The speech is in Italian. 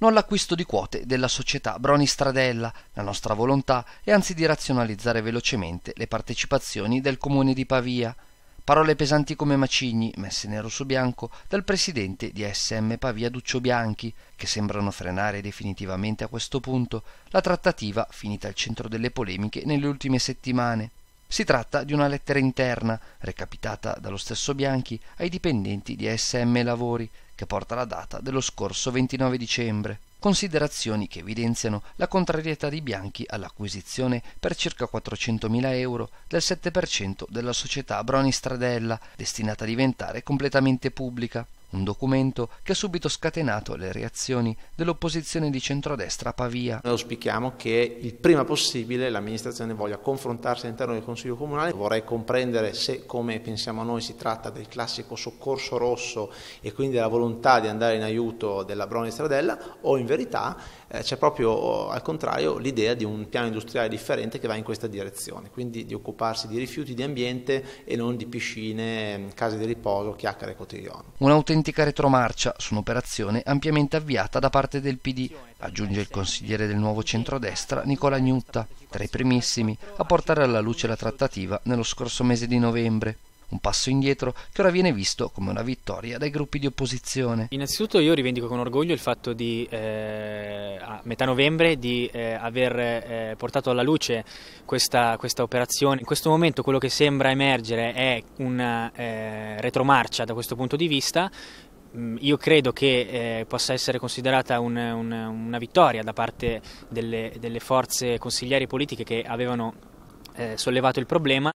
non l'acquisto di quote della società Broni Stradella. La nostra volontà è anzi di razionalizzare velocemente le partecipazioni del comune di Pavia. Parole pesanti come macigni, messe nero su bianco, dal presidente di SM Pavia Duccio Bianchi, che sembrano frenare definitivamente a questo punto la trattativa finita al centro delle polemiche nelle ultime settimane. Si tratta di una lettera interna, recapitata dallo stesso Bianchi ai dipendenti di SM Lavori, che porta la data dello scorso 29 dicembre. Considerazioni che evidenziano la contrarietà di Bianchi all'acquisizione per circa 400.000 euro del 7% della società Broni Stradella, destinata a diventare completamente pubblica un documento che ha subito scatenato le reazioni dell'opposizione di centrodestra a Pavia. Noi auspichiamo che il prima possibile l'amministrazione voglia confrontarsi all'interno del Consiglio Comunale, vorrei comprendere se come pensiamo noi si tratta del classico soccorso rosso e quindi della volontà di andare in aiuto della Broni Stradella o in verità eh, c'è proprio eh, al contrario l'idea di un piano industriale differente che va in questa direzione, quindi di occuparsi di rifiuti, di ambiente e non di piscine, mm, case di riposo, chiacchiere quotidiane. Un'autentica un'autentica retromarcia su un'operazione ampiamente avviata da parte del PD, aggiunge il consigliere del nuovo centrodestra Nicola Gnutta, tra i primissimi a portare alla luce la trattativa nello scorso mese di novembre un passo indietro che ora viene visto come una vittoria dai gruppi di opposizione. Innanzitutto io rivendico con orgoglio il fatto di eh, a metà novembre di eh, aver eh, portato alla luce questa, questa, operazione. In questo momento quello che sembra emergere è una eh, retromarcia da questo punto di vista mm, io credo che eh, possa essere considerata un, un, una vittoria da parte delle, delle forze consigliere politiche che avevano eh, sollevato il problema.